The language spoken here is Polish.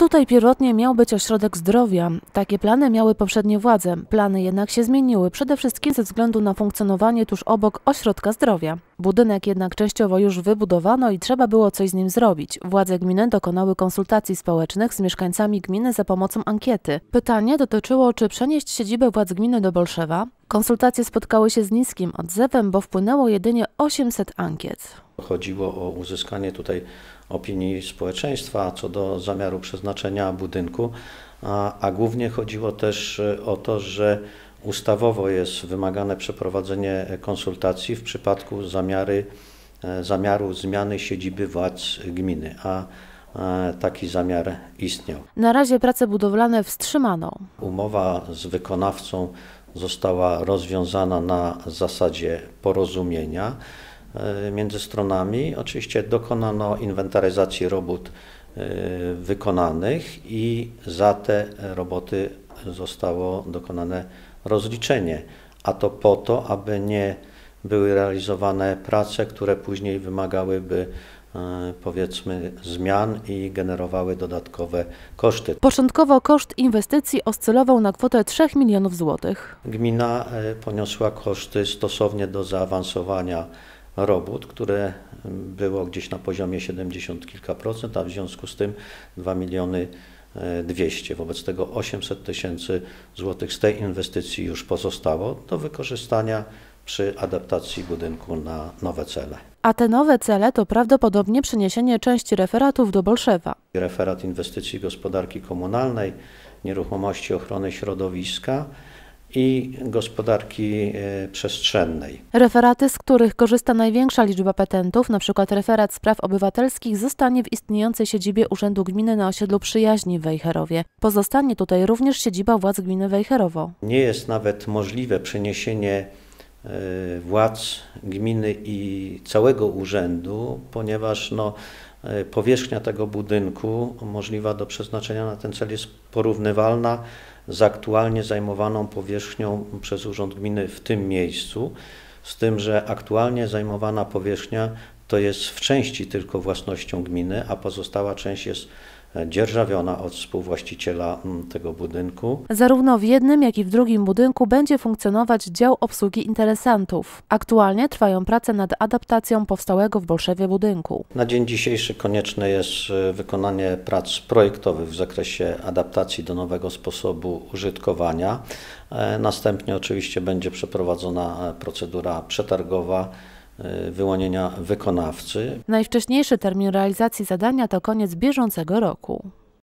Tutaj pierwotnie miał być ośrodek zdrowia. Takie plany miały poprzednie władze. Plany jednak się zmieniły, przede wszystkim ze względu na funkcjonowanie tuż obok ośrodka zdrowia. Budynek jednak częściowo już wybudowano i trzeba było coś z nim zrobić. Władze gminy dokonały konsultacji społecznych z mieszkańcami gminy za pomocą ankiety. Pytanie dotyczyło, czy przenieść siedzibę władz gminy do Bolszewa. Konsultacje spotkały się z niskim odzewem, bo wpłynęło jedynie 800 ankiet. Chodziło o uzyskanie tutaj opinii społeczeństwa co do zamiaru przeznaczenia budynku, a, a głównie chodziło też e, o to, że ustawowo jest wymagane przeprowadzenie konsultacji w przypadku zamiary, e, zamiaru zmiany siedziby władz gminy, a taki zamiar istniał. Na razie prace budowlane wstrzymano. Umowa z wykonawcą została rozwiązana na zasadzie porozumienia. E, między stronami. Oczywiście dokonano inwentaryzacji robót e, wykonanych i za te roboty zostało dokonane rozliczenie, a to po to, aby nie były realizowane prace, które później wymagałyby e, powiedzmy zmian i generowały dodatkowe koszty. Początkowo koszt inwestycji oscylował na kwotę 3 milionów złotych. Gmina poniosła koszty stosownie do zaawansowania robót, które było gdzieś na poziomie 70 kilka procent, a w związku z tym 2 miliony 200. E, Wobec tego 800 tysięcy złotych z tej inwestycji już pozostało do wykorzystania przy adaptacji budynku na nowe cele. A te nowe cele to prawdopodobnie przeniesienie części referatów do Bolszewa. Referat inwestycji gospodarki komunalnej, nieruchomości ochrony środowiska, i gospodarki e, przestrzennej. Referaty, z których korzysta największa liczba petentów, np. referat spraw obywatelskich, zostanie w istniejącej siedzibie Urzędu Gminy na osiedlu Przyjaźni w Wejherowie. Pozostanie tutaj również siedziba władz gminy Wejherowo. Nie jest nawet możliwe przeniesienie e, władz gminy i całego urzędu, ponieważ no, E, powierzchnia tego budynku możliwa do przeznaczenia na ten cel jest porównywalna z aktualnie zajmowaną powierzchnią przez Urząd Gminy w tym miejscu, z tym, że aktualnie zajmowana powierzchnia to jest w części tylko własnością gminy, a pozostała część jest dzierżawiona od współwłaściciela mm, tego budynku. Zarówno w jednym, jak i w drugim budynku będzie funkcjonować dział obsługi interesantów. Aktualnie trwają prace nad adaptacją powstałego w Bolszewie budynku. Na dzień dzisiejszy konieczne jest y, wykonanie prac projektowych w zakresie adaptacji do nowego sposobu użytkowania. E, następnie oczywiście będzie przeprowadzona e, procedura przetargowa E, wyłonienia wykonawcy. Najwcześniejszy termin realizacji zadania to koniec bieżącego roku.